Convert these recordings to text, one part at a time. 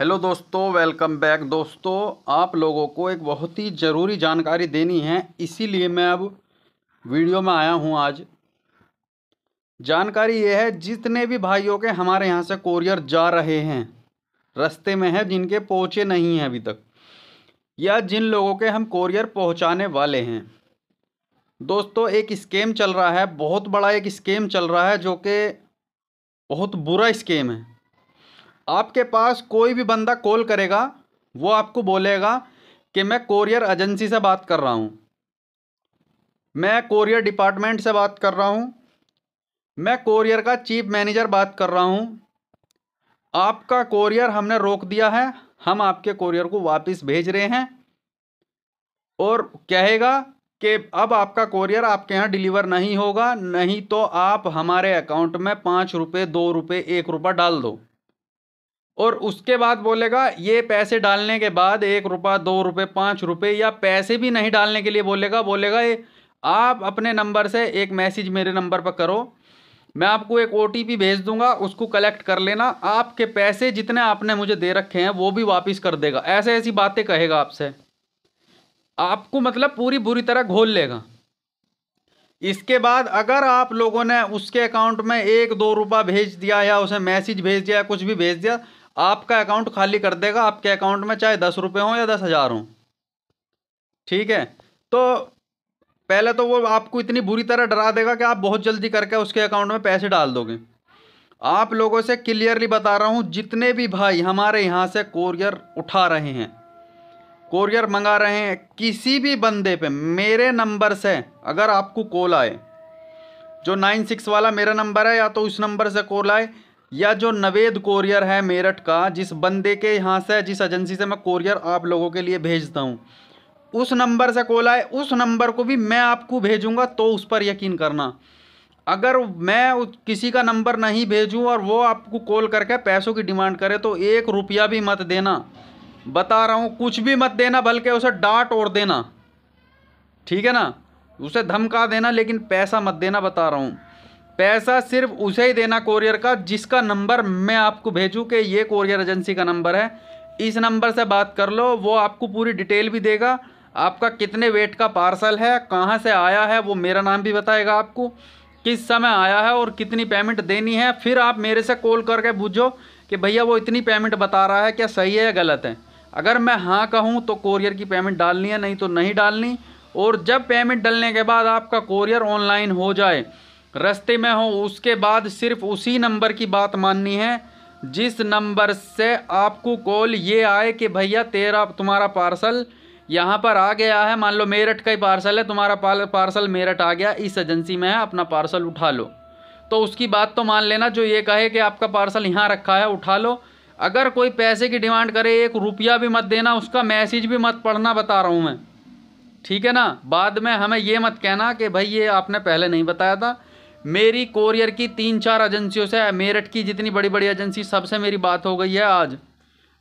hello दोस्तों welcome back दोस्तों आप लोगों को एक बहुत ही ज़रूरी जानकारी देनी है इसीलिए मैं अब वीडियो में आया हूं आज जानकारी ये है जितने भी भाइयों के हमारे यहां से कोरियर जा रहे हैं रास्ते में हैं जिनके पहुंचे नहीं हैं अभी तक या जिन लोगों के हम कोरियर पहुंचाने वाले हैं दोस्तों एक स्केम चल रहा है बहुत बड़ा एक स्केम चल रहा है जो कि बहुत बुरा स्केम है आपके पास कोई भी बंदा कॉल करेगा वो आपको बोलेगा कि मैं कोरियर एजेंसी से बात कर रहा हूँ मैं कोरियर डिपार्टमेंट से बात कर रहा हूँ मैं कोरियर का चीफ मैनेजर बात कर रहा हूँ आपका कोरियर हमने रोक दिया है हम आपके कोरियर को वापस भेज रहे हैं और कहेगा कि अब आपका कोरियर आपके यहाँ डिलीवर नहीं होगा नहीं तो आप हमारे अकाउंट में पाँच रुपये दो रुपये एक रुपये डाल दो और उसके बाद बोलेगा ये पैसे डालने के बाद एक रुपये दो रुपये पाँच रुपये या पैसे भी नहीं डालने के लिए बोलेगा बोलेगा ये आप अपने नंबर से एक मैसेज मेरे नंबर पर करो मैं आपको एक ओ भेज दूंगा उसको कलेक्ट कर लेना आपके पैसे जितने आपने मुझे दे रखे हैं वो भी वापस कर देगा ऐसे ऐसी बातें कहेगा आपसे आपको मतलब पूरी बुरी तरह घोल लेगा इसके बाद अगर आप लोगों ने उसके अकाउंट में एक दो रुपये भेज दिया या उसे मैसेज भेज दिया कुछ भी भेज दिया आपका अकाउंट खाली कर देगा आपके अकाउंट में चाहे दस रुपये हों या दस हज़ार हों ठीक है तो पहले तो वो आपको इतनी बुरी तरह डरा देगा कि आप बहुत जल्दी करके उसके अकाउंट में पैसे डाल दोगे आप लोगों से क्लियरली बता रहा हूँ जितने भी भाई हमारे यहाँ से कोरियर उठा रहे हैं कोरियर मंगा रहे हैं किसी भी बंदे पे मेरे नंबर से अगर आपको कॉल आए जो नाइन सिक्स वाला मेरा नंबर है या तो उस नंबर से कॉल आए या जो नवेद कोरियर है मेरठ का जिस बंदे के यहाँ से जिस एजेंसी से मैं कोरियर आप लोगों के लिए भेजता हूँ उस नंबर से कॉल आए उस नंबर को भी मैं आपको भेजूँगा तो उस पर यकीन करना अगर मैं किसी का नंबर नहीं भेजूँ और वो आपको कॉल करके पैसों की डिमांड करे तो एक रुपया भी मत देना बता रहा हूँ कुछ भी मत देना बल्कि उसे डांट और देना ठीक है ना उसे धमका देना लेकिन पैसा मत देना बता रहा हूँ पैसा सिर्फ उसे ही देना कोरियर का जिसका नंबर मैं आपको भेजूँ कि ये कोरियर एजेंसी का नंबर है इस नंबर से बात कर लो वो आपको पूरी डिटेल भी देगा आपका कितने वेट का पार्सल है कहाँ से आया है वो मेरा नाम भी बताएगा आपको किस समय आया है और कितनी पेमेंट देनी है फिर आप मेरे से कॉल करके पूछो कि भैया वो इतनी पेमेंट बता रहा है क्या सही है या गलत है अगर मैं हाँ कहूँ तो कोरियर की पेमेंट डालनी है नहीं तो नहीं डालनी और जब पेमेंट डालने के बाद आपका कोरियर ऑनलाइन हो जाए रास्ते में हो उसके बाद सिर्फ उसी नंबर की बात माननी है जिस नंबर से आपको कॉल ये आए कि भैया तेरा तुम्हारा पार्सल यहाँ पर आ गया है मान लो मेरठ का ही पार्सल है तुम्हारा पार्सल मेरठ आ गया इस एजेंसी में है अपना पार्सल उठा लो तो उसकी बात तो मान लेना जो ये कहे कि आपका पार्सल यहाँ रखा है उठा लो अगर कोई पैसे की डिमांड करे एक रुपया भी मत देना उसका मैसेज भी मत पढ़ना बता रहा हूँ मैं ठीक है ना बाद में हमें ये मत कहना कि भाई ये आपने पहले नहीं बताया था मेरी कोरियर की तीन चार एजेंसियों से मेरठ की जितनी बड़ी बड़ी एजेंसी सबसे मेरी बात हो गई है आज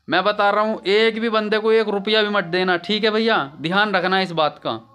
मैं बता रहा हूँ एक भी बंदे को एक रुपया भी मत देना ठीक है भैया ध्यान रखना इस बात का